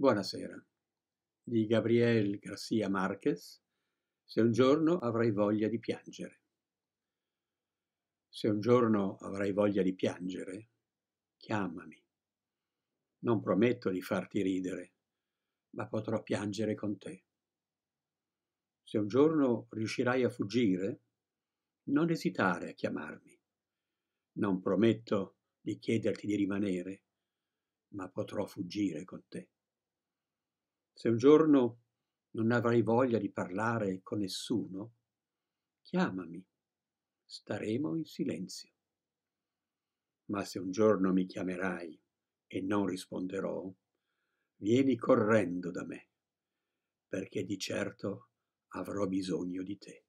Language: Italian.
Buonasera, di Gabriel Garcia Marquez, Se un giorno avrai voglia di piangere. Se un giorno avrai voglia di piangere, chiamami. Non prometto di farti ridere, ma potrò piangere con te. Se un giorno riuscirai a fuggire, non esitare a chiamarmi. Non prometto di chiederti di rimanere, ma potrò fuggire con te. Se un giorno non avrai voglia di parlare con nessuno, chiamami, staremo in silenzio. Ma se un giorno mi chiamerai e non risponderò, vieni correndo da me, perché di certo avrò bisogno di te.